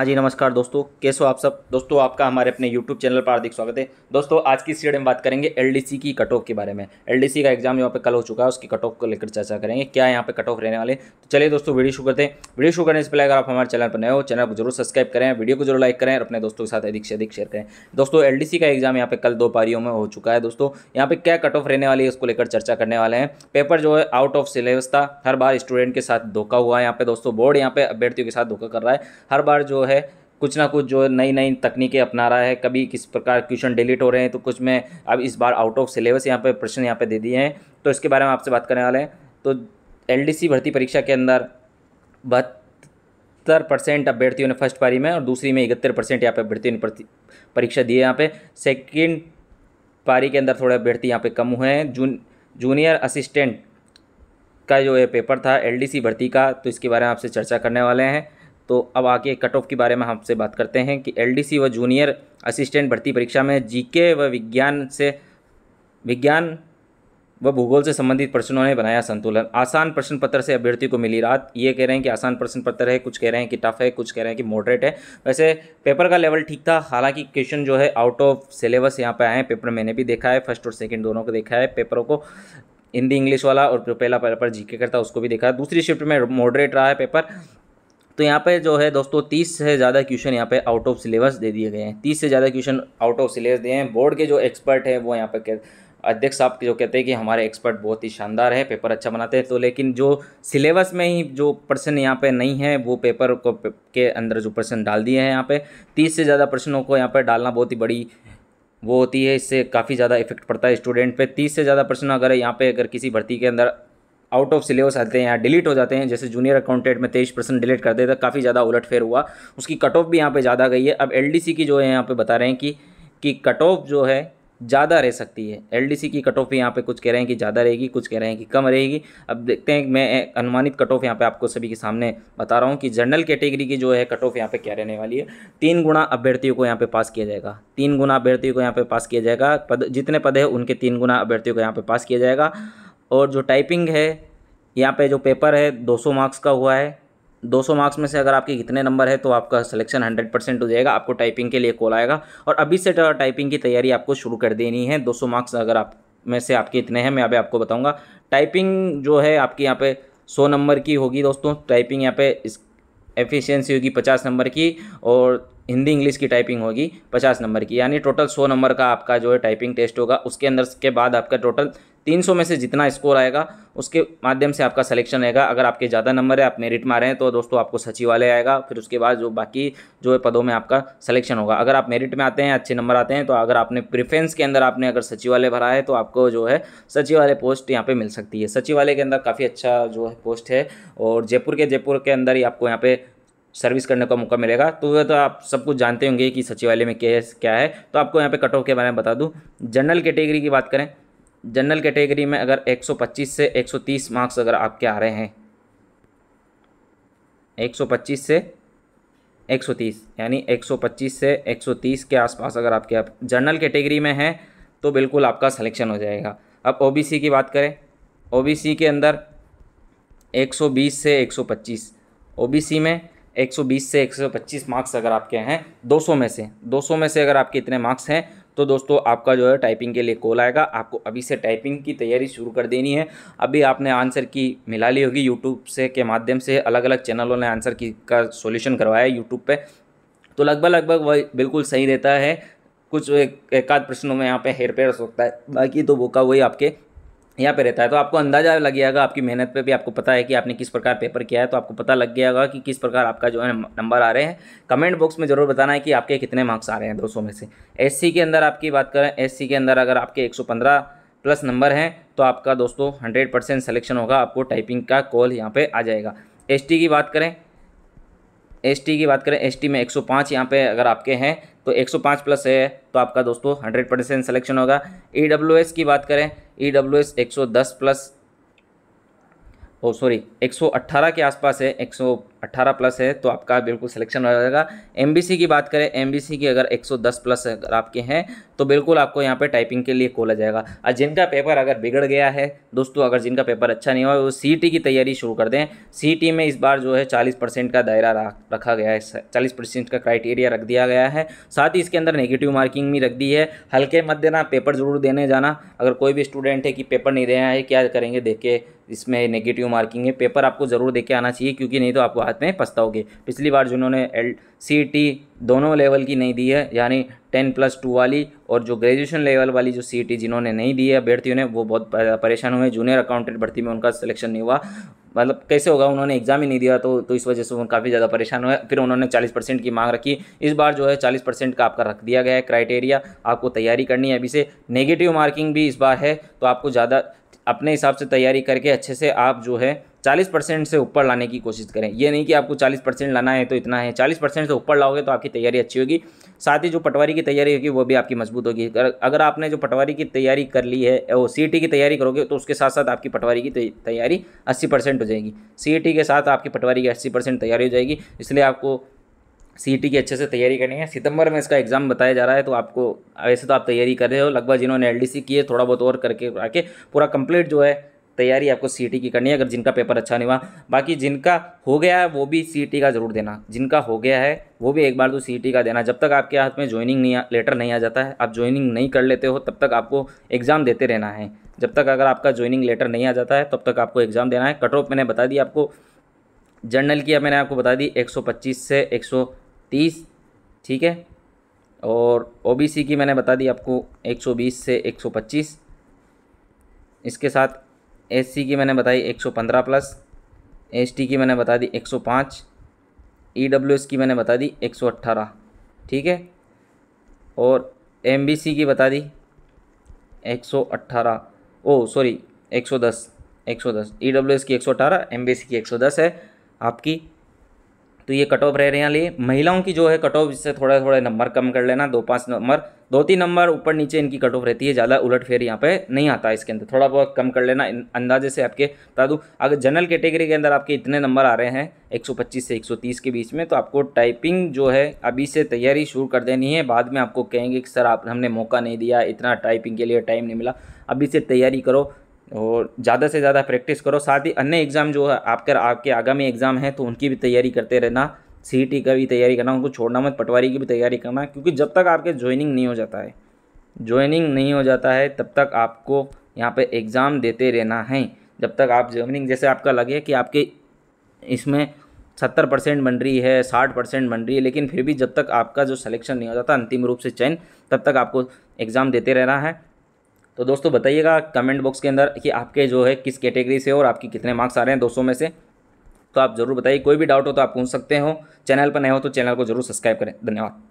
हाँ जी नमस्कार दोस्तों कैसे हो आप सब दोस्तों आपका हमारे अपने यूट्यूब चैनल पर हार्दिक स्वागत है दोस्तों आज की सीडियो में बात करेंगे एलडीसी की कट ऑफ के बारे में एलडीसी का एग्जाम यहाँ पे कल हो चुका है उसकी कट ऑफ को लेकर चर्चा करेंगे क्या यहाँ पे कट ऑफ रहने वाले तो चलिए दोस्तों वीडियो शुरू करते हैं वीडियो शुरू करने से पहले अगर आप हमारे चैनल पर नए हो चैनल को जरूर सब्सक्राइब करें वीडियो को जरूर लाइक करें और अपने दोस्तों के साथ अधिक से अधिक शेयर करें दोस्तों एल का एग्जाम यहाँ पे कल दो पारियों में हो चुका है दोस्तों यहाँ पे क्या कट ऑफ रहने वाली है उसको लेकर चर्चा करने वाले हैं पेपर जो है आउट ऑफ सिलेबस था हर बार स्टूडेंट के साथ धोखा हुआ है यहाँ पे दोस्तों बोर्ड यहाँ पे अभ्यर्थियों के साथ धोखा कर रहा है हर बार जो है कुछ ना कुछ जो नई नई तकनीकें अपना रहा है कभी किस प्रकार क्वेश्चन डिलीट हो रहे हैं तो कुछ में अब इस बार आउट ऑफ सिलेबस यहाँ पर प्रश्न यहाँ पर दे दिए हैं तो इसके बारे में आपसे बात करने वाले हैं तो एलडीसी भर्ती परीक्षा के अंदर बहत्तर परसेंट अभ्यर्थियों ने फर्स्ट पारी में और दूसरी में इकहत्तर परसेंट यहाँ पर अभ्यर्थियों ने परीक्षा दी है यहाँ पर सेकेंड पारी के अंदर थोड़े अभ्यर्थी यहाँ पे कम हुए हैं जून जूनियर असिस्टेंट का जो ये पेपर था एलडीसी भर्ती का तो इसके बारे में आपसे चर्चा करने वाले हैं तो अब आगे कट ऑफ के बारे में हमसे बात करते हैं कि एल व जूनियर असिस्टेंट भर्ती परीक्षा में जी व विज्ञान से विज्ञान व भूगोल से संबंधित प्रश्नों ने बनाया संतुलन आसान प्रश्न पत्र से अभ्यर्थी को मिली रात ये कह रहे हैं कि आसान प्रश्न पत्र है कुछ कह रहे हैं कि टफ है कुछ कह रहे हैं कि मॉडरेट है वैसे पेपर का लेवल ठीक था हालांकि क्वेश्चन जो है आउट ऑफ सिलेबस यहाँ पे आए हैं पेपर मैंने भी देखा है फर्स्ट और सेकेंड दोनों को देखा है पेपरों को हिंदी इंग्लिश वाला और जो पहला पेपर जी करता उसको भी देखा है दूसरी शिफ्ट में मॉडरेट रहा है पेपर तो यहाँ पे जो है दोस्तों तीस से ज़्यादा क्वेश्चन यहाँ पे आउट ऑफ सिलेबस दे दिए गए हैं तीस से ज़्यादा क्वेश्चन आउट ऑफ सिलेबस दिए हैं बोर्ड के जो एक्सपर्ट हैं वो यहाँ पर अध्यक्ष साहब जो कहते हैं कि हमारे एक्सपर्ट बहुत ही शानदार है पेपर अच्छा बनाते हैं तो लेकिन जो सिलेबस में ही जो पर्सन यहाँ पे नहीं है वो पेपर को पे, के अंदर जो पर्सन डाल दिए हैं यहाँ पे तीस से ज़्यादा प्रश्नों को यहाँ पर डालना बहुत ही बड़ी वो होती है इससे काफ़ी ज़्यादा इफेक्ट पड़ता है स्टूडेंट पे तीस से ज़्यादा प्रश्न अगर यहाँ पे अगर किसी भर्ती के अंदर आउट ऑफ सिलेबस आते हैं यहाँ डिलीट हो जाते हैं जैसे जूनियर अकाउंटेंट में तेईस परसेंट डिलीट कर देता काफ़ी ज़्यादा उलट फेर हुआ उसकी कट ऑफ भी यहाँ पे ज़्यादा गई है अब एल की जो है यहाँ पे बता रहे हैं कि कि कट ऑफ जो है ज़्यादा रह सकती है एल की कट ऑफ भी यहाँ पे कुछ कह रहे हैं कि ज़्यादा रहेगी कुछ कह रहे हैं कि कम रहेगी अब देखते हैं मैं अनुमानित कट ऑफ यहाँ पे आपको सभी के सामने बता रहा हूँ कि जनरल कैटेगरी की जो है कट ऑफ यहाँ पे क्या रहने वाली है तीन गुना अभ्यर्थियों को यहाँ पे पास किया जाएगा तीन गुना अभ्यर्थियों को यहाँ पे पास किया जाएगा पद जितने पद है उनके तीन गुना अभ्यर्थियों को यहाँ पे पास किया जाएगा और जो टाइपिंग है यहाँ पे जो पेपर है 200 मार्क्स का हुआ है 200 मार्क्स में से अगर आपके कितने नंबर है तो आपका सिलेक्शन 100 परसेंट हो जाएगा आपको टाइपिंग के लिए कॉल आएगा और अभी से टाइपिंग की तैयारी आपको शुरू कर देनी है 200 मार्क्स अगर आप में से आपके इतने हैं मैं अभी आपको बताऊँगा टाइपिंग जो है आपकी यहाँ पे सौ नंबर की होगी दोस्तों टाइपिंग यहाँ पर इस एफिशियंसी होगी पचास नंबर की और हिंदी इंग्लिश की टाइपिंग होगी पचास नंबर की यानी टोटल सौ नंबर का आपका जो है टाइपिंग टेस्ट होगा उसके अंदर के बाद आपका टोटल तीन सौ में से जितना स्कोर आएगा उसके माध्यम से आपका सिलेक्शन रहेगा अगर आपके ज़्यादा नंबर है आप मेरिट में आ रहे हैं तो दोस्तों आपको सचिवालय आएगा फिर उसके बाद जो बाकी जो है पदों में आपका सिलेक्शन होगा अगर आप मेरिट में आते हैं अच्छे नंबर आते हैं तो अगर आपने प्रिफ्रेंस के अंदर आपने अगर सचिवालय भरा है तो आपको जो है सचिवालय पोस्ट यहाँ पर मिल सकती है सचिवालय के अंदर काफ़ी अच्छा जो है पोस्ट है और जयपुर के जयपुर के अंदर ही आपको यहाँ पर सर्विस करने का मौका मिलेगा तो वह तो आप सब कुछ जानते होंगे कि सचिवालय में केस क्या है तो आपको यहाँ पे कट ऑफ के बारे में बता दूँ जनरल कैटेगरी की बात करें जनरल कैटेगरी में अगर 125 से 130 मार्क्स अगर आपके आ रहे हैं 125 से 130 यानी 125 से 130 के आसपास अगर आपके आप जनरल कैटेगरी में हैं तो बिल्कुल आपका सिलेक्शन हो जाएगा अब ओ की बात करें ओ के अंदर एक से एक ओबीसी में 120 से 125 मार्क्स अगर आपके हैं 200 में से 200 में से अगर आपके इतने मार्क्स हैं तो दोस्तों आपका जो है टाइपिंग के लिए कॉल आएगा आपको अभी से टाइपिंग की तैयारी शुरू कर देनी है अभी आपने आंसर की मिला ली होगी यूट्यूब से के माध्यम से अलग अलग चैनलों ने आंसर की का सोल्यूशन करवाया है यूट्यूब पर तो लगभग लगभग वह बिल्कुल सही रहता है कुछ एक आध प्रश्नों में यहाँ पे हेर पेर हो सकता है बाकी तो वो का वही आपके यहाँ पे रहता है तो आपको अंदाज़ा लग जाएगा आपकी मेहनत पे भी आपको पता है कि आपने किस प्रकार पेपर किया है तो आपको पता लग गया कि किस प्रकार आपका जो है नंबर आ रहे हैं कमेंट बॉक्स में ज़रूर बताना है कि आपके कितने मार्क्स आ रहे हैं दोस्तों में से एस के अंदर आपकी बात करें एस के अंदर अगर आपके एक प्लस नंबर हैं तो आपका दोस्तों हंड्रेड परसेंट होगा आपको टाइपिंग का कॉल यहाँ पर आ जाएगा एस की बात करें एसटी की बात करें एसटी में 105 यहाँ पे अगर आपके हैं तो 105 प्लस है तो आपका दोस्तों 100 परसेंट सलेक्शन होगा ईडब्ल्यूएस e की बात करें EWS e 110 plus oh sorry 118 के आसपास है 18 प्लस है तो आपका बिल्कुल सिलेक्शन हो जाएगा एम की बात करें एम की अगर 110 प्लस अगर आपके हैं तो बिल्कुल आपको यहाँ पे टाइपिंग के लिए खोला जाएगा और जिनका पेपर अगर बिगड़ गया है दोस्तों अगर जिनका पेपर अच्छा नहीं हुआ वो सी की तैयारी शुरू कर दें सी में इस बार जो है चालीस का दायरा रखा गया है चालीस का क्राइटेरिया रख दिया गया है साथ ही इसके अंदर नेगेटिव मार्किंग भी रख दी है हल्के मत देना पेपर ज़रूर देने जाना अगर कोई भी स्टूडेंट है कि पेपर नहीं दिया है क्या करेंगे देख के इसमें नेगेटिव मार्किंग है पेपर आपको ज़रूर देके के आना चाहिए क्योंकि नहीं तो आपको बाद में पछताओगे पिछली बार जिन्होंने एल सी टी दोनों लेवल की नहीं दी है यानी टेन प्लस टू वाली और जो ग्रेजुएशन लेवल वाली जो सी टी जिन्होंने नहीं दी है अभ्यर्थियों ने वो बहुत परेशान हुए जूनियर अकाउंटेंट भर्ती में उनका सिलेक्शन नहीं हुआ मतलब कैसे होगा उन्होंने एग्जाम ही नहीं दिया तो तो इस वजह से वो काफ़ी ज़्यादा परेशान हुए फिर उन्होंने 40 परसेंट की मांग रखी इस बार जो है 40 परसेंट का आपका रख दिया गया है क्राइटेरिया आपको तैयारी करनी है अभी से नेगेटिव मार्किंग भी इस बार है तो आपको ज़्यादा अपने हिसाब से तैयारी करके अच्छे से आप जो है चालीस परसेंट से ऊपर लाने की कोशिश करें ये नहीं कि आपको चालीस परसेंट लाना है तो इतना है चालीस परसेंट से ऊपर लाओगे तो आपकी तैयारी अच्छी होगी साथ ही जो पटवारी की तैयारी होगी वो भी आपकी मजबूत होगी अगर आपने जो पटवारी की तैयारी कर ली है वो सी e की तैयारी करोगे तो उसके साथ साथ आपकी पटवारी की तैयारी अस्सी हो जाएगी सी e के साथ आपकी पटवारी की अस्सी तैयारी हो जाएगी इसलिए आपको सी e की अच्छे से तैयारी करनी है सितंबर में इसका एग्ज़ाम बताया जा रहा है तो आपको वैसे तो आप तैयारी कर रहे हो लगभग जिन्होंने एल डी सी की है थोड़ा बहुत और करके आके पूरा कंप्लीट जो है तैयारी आपको सी की करनी है अगर जिनका पेपर अच्छा नहीं हुआ बाकी जिनका हो गया है वो भी सी का ज़रूर देना जिनका हो गया है वो भी एक बार तो सी का देना जब तक आपके हाथ में ज्वाइनिंग नहीं लेटर नहीं आ जाता है आप ज्वाइनिंग नहीं कर लेते हो तब तक आपको एग्ज़ाम देते रहना है जब तक अगर आपका ज्वाइनिंग लेटर नहीं आ जाता है तब तक आपको एग्ज़ाम देना है कट ऑफ मैंने बता दी आपको जर्नल की मैंने आपको बता दी 125 से 130 ठीक है और ओबीसी की मैंने बता दी आपको 120 से 125 इसके साथ एस की मैंने बताई 115 प्लस एस की मैंने बता दी 105 ईडब्ल्यूएस e की मैंने बता दी 118 ठीक है और एमबीसी की बता दी 118 ओ सॉरी 110 110 ईडब्ल्यूएस की 118 एमबीसी की 110 है आपकी तो ये कट ऑफ रह रहे हैं लिए महिलाओं की जो है कट ऑफ इससे थोड़ा थोड़ा नंबर कम कर लेना दो पाँच नंबर दो तीन नंबर ऊपर नीचे इनकी कट ऑफ रहती है ज़्यादा उलट फेर यहाँ पे नहीं आता इसके अंदर थोड़ा बहुत कम कर लेना अंदाजे से आपके बता दूँ अगर जनरल कैटेगरी के अंदर आपके इतने नंबर आ रहे हैं 125 से 130 के बीच में तो आपको टाइपिंग जो है अभी से तैयारी शुरू कर देनी है बाद में आपको कहेंगे कि सर आप हमने मौका नहीं दिया इतना टाइपिंग के लिए टाइम नहीं मिला अभी से तैयारी करो और ज़्यादा से ज़्यादा प्रैक्टिस करो साथ ही अन्य एग्ज़ाम जो है आपके आपके आगामी एग्ज़ाम हैं तो उनकी भी तैयारी करते रहना सी का भी तैयारी करना उनको छोड़ना मत पटवारी की भी तैयारी करना क्योंकि जब तक आपके ज्वाइनिंग नहीं हो जाता है ज्वाइनिंग नहीं हो जाता है तब तक आपको यहाँ पे एग्ज़ाम देते रहना है जब तक आप ज्वाइनिंग जैसे आपका लगे कि आपके इसमें सत्तर परसेंट बन रही है साठ परसेंट बन रही है लेकिन फिर भी जब तक आपका जो सिलेक्शन नहीं हो जाता अंतिम रूप से चयन तब तक आपको एग्ज़ाम देते रहना है तो दोस्तों बताइएगा कमेंट बॉक्स के अंदर कि आपके जो है किस कैटेगरी से और आपके कितने मार्क्स आ रहे हैं दो में से तो आप ज़रूर बताइए कोई भी डाउट हो तो आप पूछ सकते हो चैनल पर नए हो तो चैनल को जरूर सब्सक्राइब करें धन्यवाद